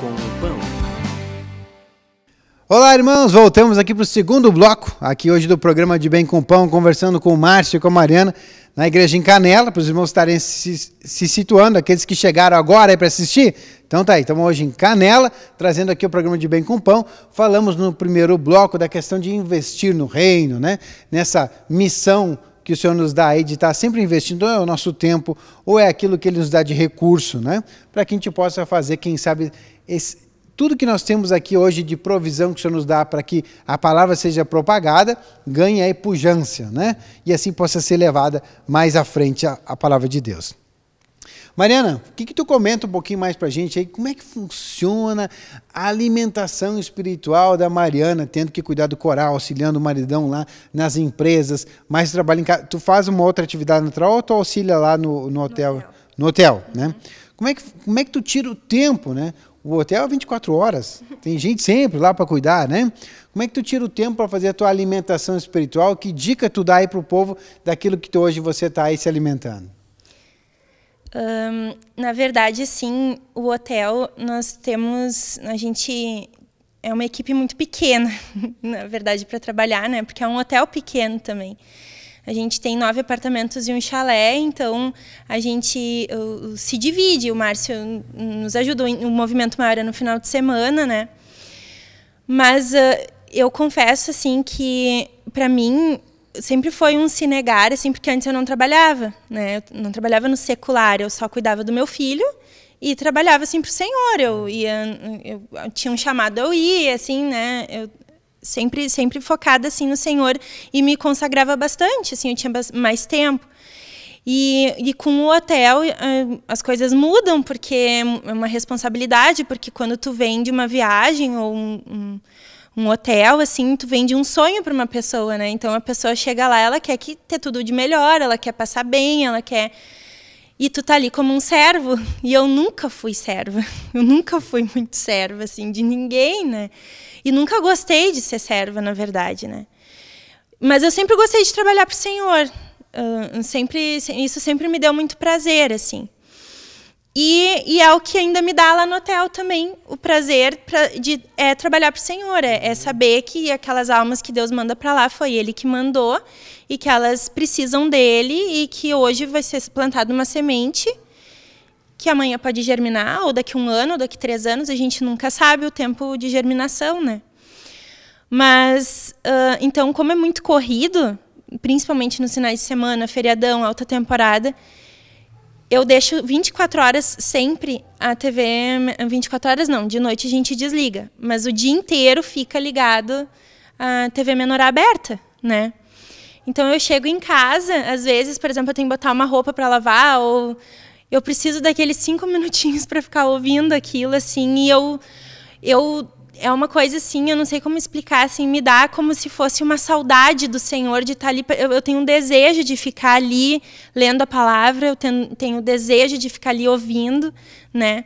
com o pão. Olá, irmãos! Voltamos aqui para o segundo bloco, aqui hoje do programa de Bem com Pão, conversando com o Márcio e com a Mariana, na igreja em Canela, para os irmãos estarem se, se situando, aqueles que chegaram agora para assistir. Então tá aí, estamos hoje em Canela, trazendo aqui o programa de Bem com Pão. Falamos no primeiro bloco da questão de investir no reino, né? Nessa missão que o Senhor nos dá aí de estar tá sempre investindo, ou é o nosso tempo, ou é aquilo que Ele nos dá de recurso, né? Para que a gente possa fazer, quem sabe, esse, tudo que nós temos aqui hoje de provisão que o Senhor nos dá para que a palavra seja propagada, ganhe aí pujança, né? E assim possa ser levada mais à frente a, a palavra de Deus. Mariana, o que, que tu comenta um pouquinho mais para a gente aí? Como é que funciona a alimentação espiritual da Mariana, tendo que cuidar do coral, auxiliando o maridão lá nas empresas, mais trabalho em casa? Tu faz uma outra atividade no trabalho ou tu auxilia lá no, no hotel? No hotel, no hotel né? Como é, que, como é que tu tira o tempo, né? O hotel é 24 horas, tem gente sempre lá para cuidar, né? Como é que tu tira o tempo para fazer a tua alimentação espiritual? Que dica tu dá aí para o povo daquilo que hoje você está aí se alimentando? Um, na verdade, sim, o hotel nós temos, a gente é uma equipe muito pequena, na verdade, para trabalhar, né? Porque é um hotel pequeno também. A gente tem nove apartamentos e um chalé, então a gente uh, se divide. O Márcio nos ajudou no movimento maior no final de semana, né? Mas uh, eu confesso assim que para mim sempre foi um cinegar, assim, porque antes eu não trabalhava, né? Eu não trabalhava no secular, eu só cuidava do meu filho e trabalhava assim para o Senhor. Eu ia, eu, eu tinha um chamado, eu ia, assim, né? Eu sempre, sempre focada assim no Senhor e me consagrava bastante, assim, eu tinha mais tempo. E, e com o hotel eh, as coisas mudam porque é uma responsabilidade, porque quando tu vem de uma viagem ou um um hotel, assim, tu vende um sonho para uma pessoa, né? Então a pessoa chega lá, ela quer que ter tudo de melhor, ela quer passar bem, ela quer e tu tá ali como um servo. E eu nunca fui serva. Eu nunca fui muito serva, assim, de ninguém, né? E nunca gostei de ser serva, na verdade, né? Mas eu sempre gostei de trabalhar para o Senhor. Uh, sempre, isso sempre me deu muito prazer, assim. E, e, é o que ainda me dá lá no hotel também o prazer pra, de é, trabalhar para o Senhor, é, é, saber que aquelas almas que Deus manda para lá foi Ele que mandou e que elas precisam dele e que hoje vai ser plantada uma semente que amanhã pode germinar ou daqui um ano, ou daqui três anos, a gente nunca sabe o tempo de germinação, né? Mas uh, então como é muito corrido, principalmente nos finais de semana, feriadão, alta temporada eu deixo 24 horas sempre a TV. 24 horas não, de noite a gente desliga. Mas o dia inteiro fica ligado a TV menor aberta, né? Então eu chego em casa, às vezes, por exemplo, eu tenho que botar uma roupa para lavar ou eu preciso daqueles cinco minutinhos para ficar ouvindo aquilo assim e eu eu é uma coisa assim, eu não sei como explicar, assim, me dá como se fosse uma saudade do Senhor de estar tá ali. Eu, eu tenho um desejo de ficar ali lendo a palavra, eu tenho, o desejo de ficar ali ouvindo, né?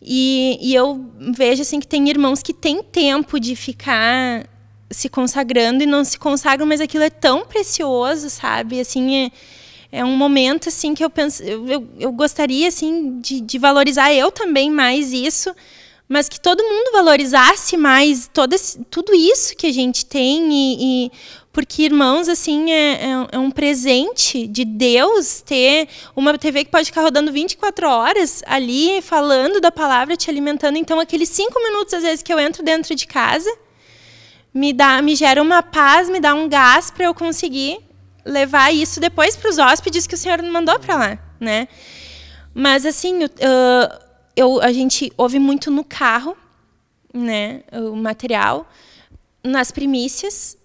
E, e eu vejo assim que tem irmãos que têm tempo de ficar se consagrando e não se consagram, mas aquilo é tão precioso, sabe? Assim, é, é um momento assim que eu penso, eu, eu, eu gostaria assim de, de valorizar eu também mais isso mas que todo mundo valorizasse mais todo esse, tudo isso que a gente tem e, e porque irmãos assim é, é, é um presente de Deus ter uma TV que pode ficar rodando 24 horas ali falando da palavra te alimentando então aqueles cinco minutos às vezes que eu entro dentro de casa me dá me gera uma paz me dá um gás para eu conseguir levar isso depois para os hóspedes que o Senhor mandou para lá né mas assim uh, eu, a gente ouve muito no carro, né, o material, nas primícias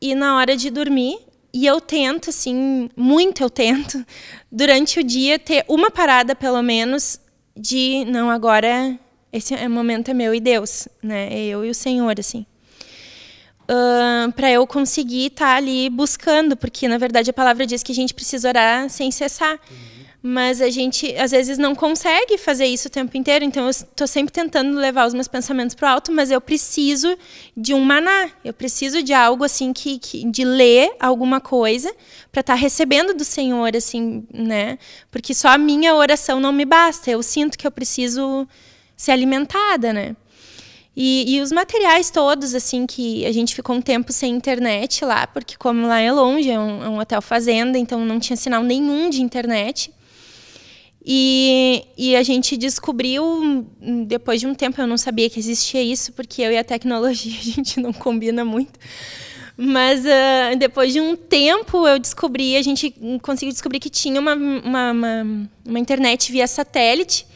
e na hora de dormir. E eu tento, assim, muito eu tento, durante o dia ter uma parada, pelo menos, de não, agora esse é, momento é meu e Deus, né? É eu e o Senhor, assim. Uh, para eu conseguir estar tá ali buscando, porque na verdade a palavra diz que a gente precisa orar sem cessar. Uhum mas a gente às vezes não consegue fazer isso o tempo inteiro, então eu estou sempre tentando levar os meus pensamentos para o alto, mas eu preciso de um maná, eu preciso de algo assim que, que de ler alguma coisa para estar tá recebendo do Senhor assim, né? Porque só a minha oração não me basta, eu sinto que eu preciso ser alimentada, né? E, e, os materiais todos, assim, que a gente ficou um tempo sem internet lá, porque como lá é longe, é um, é um hotel fazenda, então não tinha sinal nenhum de internet. E, e a gente descobriu, hum, depois de um tempo, eu não sabia que existia isso, porque eu e a tecnologia a gente não combina muito. Mas uh, depois de um tempo eu descobri, a gente conseguiu descobrir que tinha uma, uma, uma, uma internet via satélite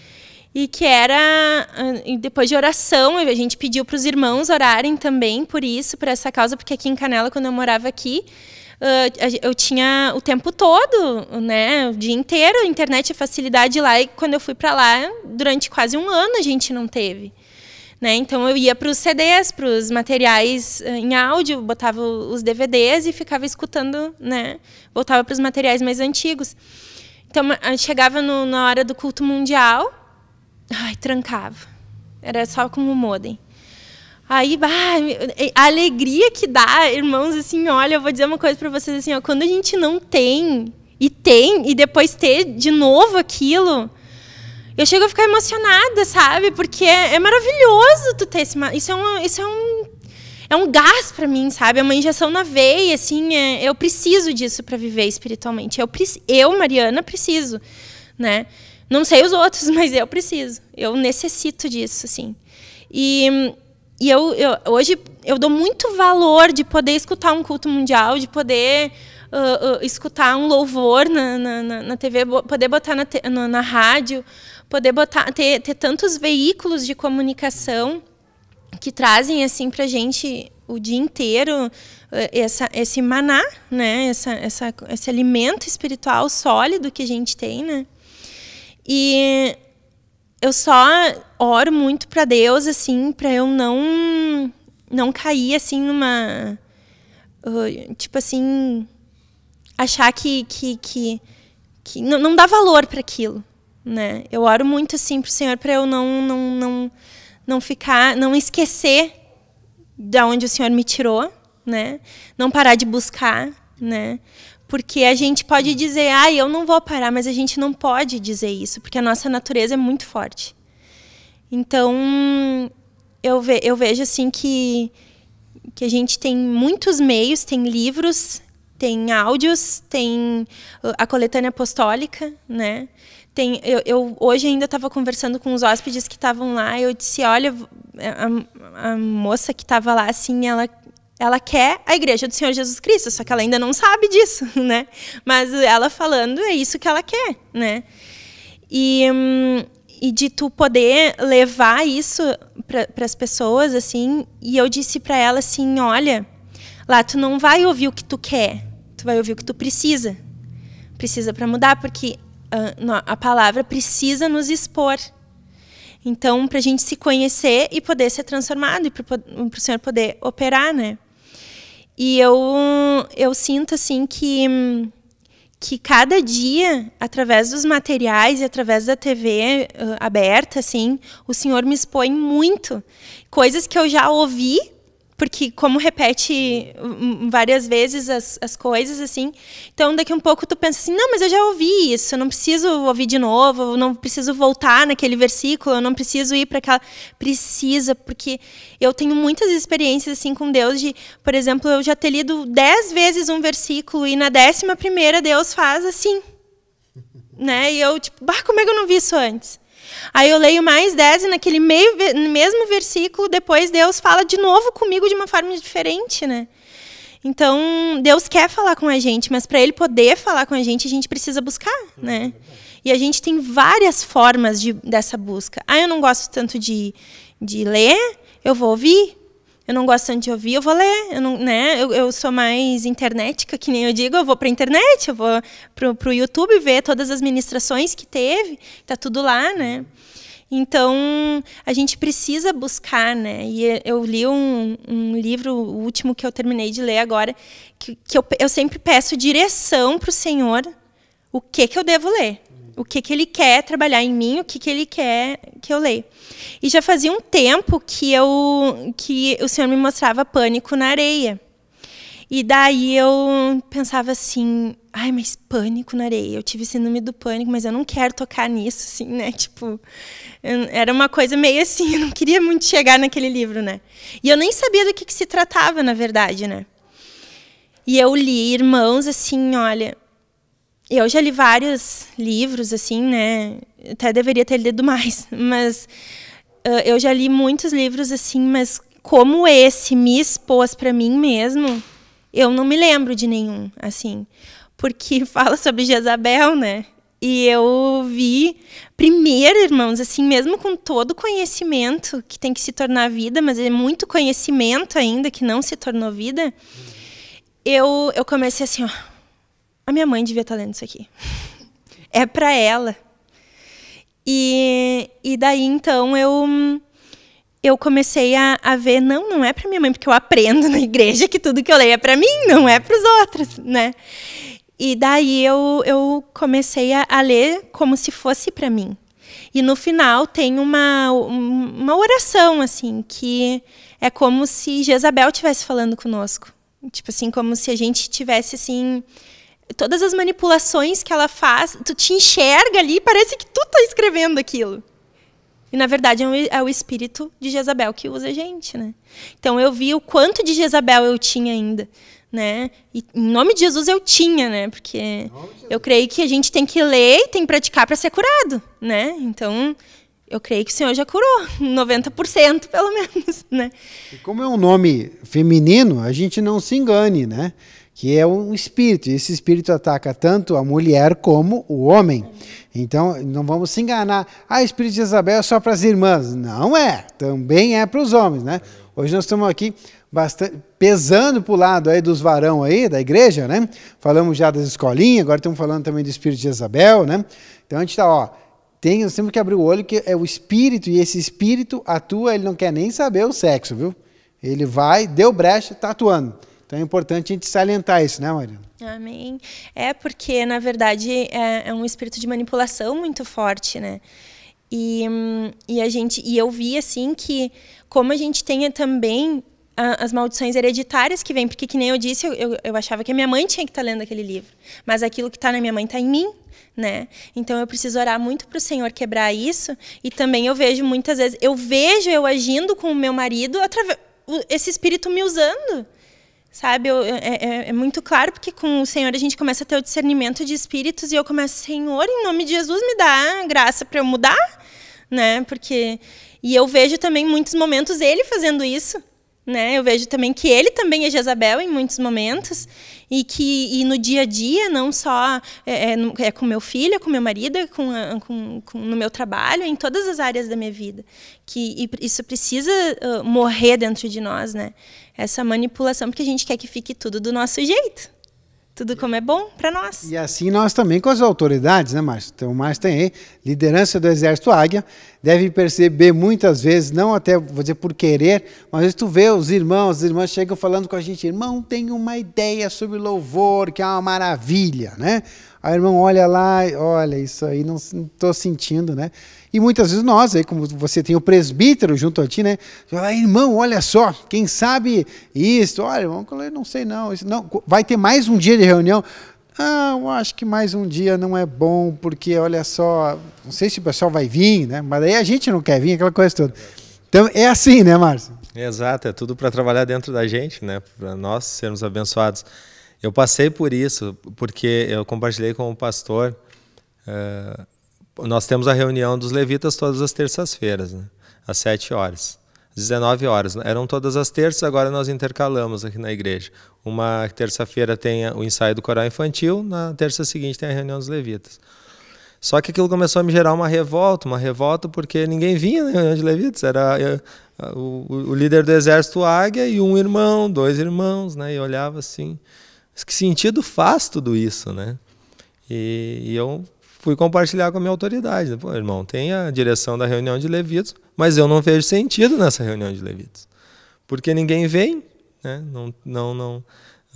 e que era ah, depois de oração a gente pediu para os irmãos orarem também por isso por essa causa porque aqui em Canela quando eu morava aqui uh, eu tinha o tempo todo, né? O dia inteiro, a internet, a facilidade lá. E quando eu fui para lá, durante quase um ano a gente não teve. Né? Então eu ia para os CDs, para os materiais ah, em áudio, botava os DVDs e ficava escutando, né? Voltava para os materiais mais antigos. Então chegava no, na hora do culto mundial, ai, trancava. Era só com o modem. Aí, bah, a alegria que dá, irmãos, assim, olha, eu vou dizer uma coisa para vocês assim, ó, quando a gente não tem e tem e depois ter de novo aquilo, eu chego a ficar emocionada, sabe? Porque é, é maravilhoso tu ter esse, isso é um, isso é um é um gás para mim, sabe? É uma injeção na veia, assim, é, eu preciso disso para viver espiritualmente. Eu, eu, Mariana, preciso, né? Não sei os outros, mas eu preciso. Eu necessito disso, assim. E e eu, eu, hoje eu dou muito valor de poder escutar um culto mundial, de poder uh, uh, escutar um louvor na, na, na TV, poder botar na, na, na, rádio, poder botar ter, ter tantos veículos de comunicação que trazem assim para gente o dia inteiro eh, essa, esse maná, né? Essa, essa, esse alimento espiritual sólido que a gente tem, né? E eu só oro muito para Deus, assim, para eu não não cair, assim, numa... Uh, tipo assim... Achar que... que, que, que não, não dá valor para aquilo, né? Eu oro muito, assim, o Senhor para eu não, não, não, não ficar... Não esquecer da onde o Senhor me tirou, né? Não parar de buscar, né? Porque a gente pode hum. dizer, ah, eu não vou parar, mas a gente não pode dizer isso, porque a nossa natureza é muito forte. Então, eu, ve eu vejo assim que, que a gente tem muitos meios, tem livros, tem áudios, tem uh, a coletânea apostólica, né? Tem, eu, eu hoje ainda estava conversando com os hóspedes que estavam lá, eu disse, olha, a, a moça que estava lá, assim, ela ela quer a igreja do Senhor Jesus Cristo, só que ela ainda não sabe disso, né? Mas ela falando é isso que ela quer, né? E, hum, e de tu poder levar isso para as pessoas, assim, e eu disse para ela assim: olha, lá tu não vai ouvir o que tu quer, tu vai ouvir o que tu precisa. Precisa para mudar, porque a, a palavra precisa nos expor. Então, para a gente se conhecer e poder ser transformado e para o Senhor poder operar, né? E eu, eu sinto assim que que cada dia, através dos materiais e através da TV uh, eh, aberta, assim, o Senhor me expõe muito coisas que eu já ouvi porque como repete várias vezes as, as coisas, assim, então daqui um pouco tu pensa assim, não, mas eu já ouvi isso, eu não preciso ouvir de novo, eu não preciso voltar naquele versículo, eu não preciso ir para aquela... Precisa, porque eu tenho muitas experiências, assim, com Deus de, por exemplo, eu já ter lido dez vezes um versículo e na décima primeira Deus faz assim, né? E eu, tipo, bah, como é que eu não vi isso antes? Aí eu leio mais 10 e naquele meio, mesmo versículo, depois Deus fala de novo comigo de uma forma diferente, né? Então, Deus quer falar com a gente, mas para Ele poder falar com a gente, a gente precisa buscar, né? E a gente tem várias formas de, dessa busca. Ah, eu não gosto tanto de, de ler, eu vou ouvir eu não gosto tanto de ouvir, eu vou ler, eu não, né? Eu, eu sou mais internetica, que nem eu digo, eu vou para a internet, eu vou para o YouTube ver todas as ministrações que teve, está tudo lá, né? Então, a gente precisa buscar, né? E eu li um, um livro, o último que eu terminei de ler agora, que, que eu, eu sempre peço direção para o Senhor, o que, que eu devo ler o que, que ele quer trabalhar em mim, o que, que ele quer que eu leia. E já fazia um tempo que, eu, que o senhor me mostrava Pânico na Areia. E daí eu pensava assim, ai, mas pânico na areia. Eu tive síndrome do pânico, mas eu não quero tocar nisso, assim, né? Tipo, era uma coisa meio assim, eu não queria muito chegar naquele livro, né? E eu nem sabia do que, que se tratava, na verdade, né? E eu li Irmãos, assim, olha, eu já li vários livros, assim, né? Até deveria ter lido mais, mas uh, eu já li muitos livros, assim, mas como esse me expôs para mim mesmo, eu não me lembro de nenhum, assim. Porque fala sobre Jezabel, né? E eu vi, primeiro, irmãos, assim, mesmo com todo o conhecimento que tem que se tornar vida, mas é muito conhecimento ainda que não se tornou vida, eu, eu comecei assim, ó, a minha mãe devia estar tá lendo isso aqui. É para ela. E, e daí então eu eu comecei a, a ver não não é para minha mãe porque eu aprendo na igreja que tudo que eu leio é para mim não é para os outros né e daí eu, eu comecei a, a ler como se fosse para mim e no final tem uma uma oração assim que é como se Jezabel estivesse falando conosco tipo assim como se a gente tivesse assim todas as manipulações que ela faz, tu te enxerga ali, parece que tu tá escrevendo aquilo. E na verdade é, é o espírito de Jezabel que usa a gente, né? Então eu vi o quanto de Jezabel eu tinha ainda, né? E em nome de Jesus eu tinha, né? Porque eu creio que a gente tem que ler e tem que praticar para ser curado, né? Então eu creio que o Senhor já curou 90% pelo menos, né? E como é um nome feminino, a gente não se engane, né? que é um espírito. E esse espírito ataca tanto a mulher como o homem. Então, não vamos se enganar. Ah, o espírito de Isabel é só para as irmãs. Não é. Também é para os homens, né? Hoje nós estamos aqui bastante pesando para o lado aí dos varão aí, da igreja, né? Falamos já das escolinhas, agora estamos falando também do espírito de Isabel, né? Então, a gente está, ó, tem, nós temos que abrir o olho que é o espírito, e esse espírito atua, ele não quer nem saber o sexo, viu? Ele vai, deu brecha, está atuando. Então é importante a gente salientar isso, né, Marina? Amém. É porque, na verdade, é, é um espírito de manipulação muito forte, né? E, e a gente e eu vi assim que como a gente tenha também a, as maldições hereditárias que vêm, porque que nem eu disse, eu, eu, eu, achava que a minha mãe tinha que estar tá lendo aquele livro, mas aquilo que está na minha mãe está em mim, né? Então eu preciso orar muito para o Senhor quebrar isso e também eu vejo muitas vezes eu vejo eu agindo com o meu marido através esse espírito me usando. Sabe, eu, é é, é, é, muito claro, porque com o Senhor a gente começa a ter o discernimento de espíritos e eu começo, Senhor, em nome de Jesus, me dá graça para eu mudar, né? Porque. E eu vejo também muitos momentos ele fazendo isso, né? Eu vejo também que ele também é Jezabel em muitos momentos e que e no dia a dia não só é, é, é com meu filho, é com meu marido, é com, a, com, com, no meu trabalho, em todas as áreas da minha vida, que isso precisa uh, morrer dentro de nós, né? essa manipulação, porque a gente quer que fique tudo do nosso jeito. Tudo como é bom para nós. E assim nós também com as autoridades, né, Márcio? Então, o Márcio tem aí, liderança do Exército Águia, deve perceber muitas vezes, não até vou dizer por querer, mas às vezes tu vê os irmãos, as irmãs chegam falando com a gente, irmão, tem uma ideia sobre louvor, que é uma maravilha, né? Aí o irmão olha lá, olha, isso aí não estou sentindo, né? E muitas vezes nós, aí como você tem o presbítero junto a ti, né? fala, irmão, olha só, quem sabe isso? Olha, irmão, eu não sei não, isso não. Vai ter mais um dia de reunião. Ah, eu acho que mais um dia não é bom, porque olha só, não sei se o pessoal vai vir, né? Mas aí a gente não quer vir, aquela coisa toda. Então é assim, né, Márcio? Exato, é tudo para trabalhar dentro da gente, né? Para nós sermos abençoados. Eu passei por isso, porque eu compartilhei com o pastor. Eh, nós temos a reunião dos levitas todas as terças-feiras, né? às sete horas. 19 horas. Eram todas as terças, agora nós intercalamos aqui na igreja. Uma terça-feira tem o ensaio do coral infantil, na terça seguinte tem a reunião dos levitas. Só que aquilo começou a me gerar uma revolta, uma revolta porque ninguém vinha na reunião de levitas. Era eu, eh, o, o, líder do exército águia e um irmão, dois irmãos, né? E olhava assim, que sentido faz tudo isso, né? E, e eu fui compartilhar com a minha autoridade. Né? Pô, irmão, tem a direção da reunião de levitas, mas eu não vejo sentido nessa reunião de levitas. Porque ninguém vem, né? Não, não, não,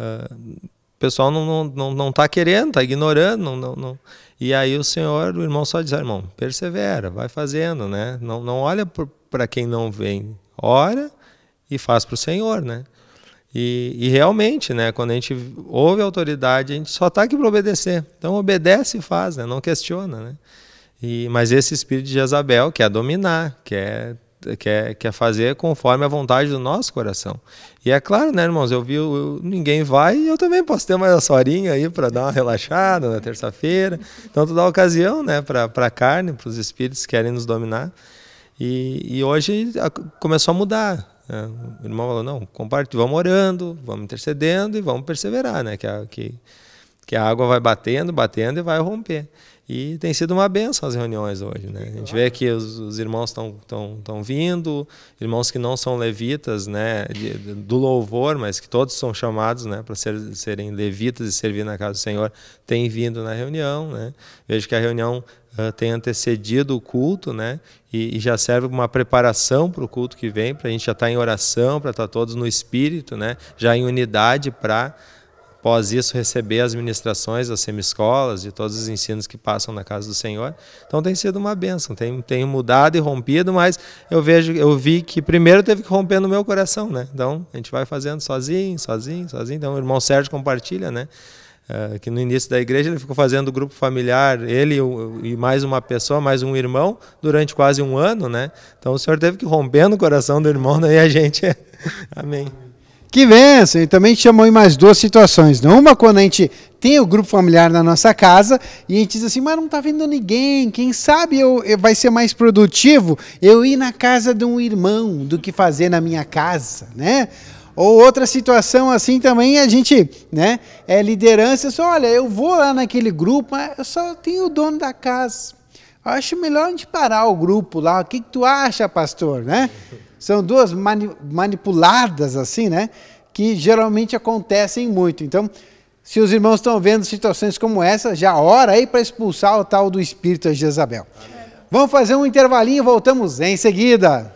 uh, o pessoal não está não, não, não tá querendo, está ignorando. Não, não, não, E aí o senhor, o irmão só diz, ah, irmão, persevera, vai fazendo, né? Não, não olha para quem não vem, ora e faz para o senhor, né? E, e, realmente, né, quando a gente ouve a autoridade, a gente só está aqui para obedecer. Então obedece e faz, né? não questiona. Né? E, mas esse espírito de Jezabel quer dominar, quer, quer, quer fazer conforme a vontade do nosso coração. E é claro, né, irmãos, eu vi, eu, ninguém vai e eu também posso ter mais horinha aí para dar uma relaxada na terça-feira. Então tu dá ocasião né, para a carne, para os espíritos que querem nos dominar. E, e hoje a, começou a mudar é, o irmão falou: não, compartilhamos vamos orando, vamos intercedendo e vamos perseverar, né? Que a, que, que a água vai batendo, batendo e vai romper. E tem sido uma benção as reuniões hoje, né? A gente vê que os, os irmãos estão vindo, irmãos que não são levitas, né? De, do louvor, mas que todos são chamados, né? Para ser, serem levitas e servir na casa do Senhor, tem vindo na reunião, né? Vejo que a reunião ah, tem antecedido o culto, né? E, e já serve uma preparação para o culto que vem, para a gente já estar tá em oração, para estar tá todos no espírito, né? Já em unidade para após isso receber as ministrações das semiscolas e todos os ensinos que passam na casa do Senhor. Então tem sido uma bênção, tem, tem mudado e rompido, mas eu vejo, eu vi que primeiro teve que romper no meu coração, né? Então a gente vai fazendo sozinho, sozinho, sozinho. Então o irmão Sérgio compartilha, né? É, que no início da igreja ele ficou fazendo grupo familiar, ele e mais uma pessoa, mais um irmão, durante quase um ano, né? Então o senhor teve que romper no coração do irmão, daí né? a gente. É, amém. Que benção! E também chamou em mais duas situações. Né? Uma, quando a gente tem o grupo familiar na nossa casa e a gente diz assim, mas não está vindo ninguém, quem sabe eu, eu, vai ser mais produtivo eu ir na casa de um irmão do que fazer na minha casa, né? Ou outra situação assim também, a gente, né, é liderança, só olha, eu vou lá naquele grupo, mas eu só tenho o dono da casa. Eu acho melhor a gente parar o grupo lá. O que, que tu acha, pastor, né? São duas mani manipuladas assim, né, que geralmente acontecem muito. Então, se os irmãos estão vendo situações como essa, já é ora aí para expulsar o tal do espírito de Jezabel. Amém. Vamos fazer um intervalinho, voltamos em seguida.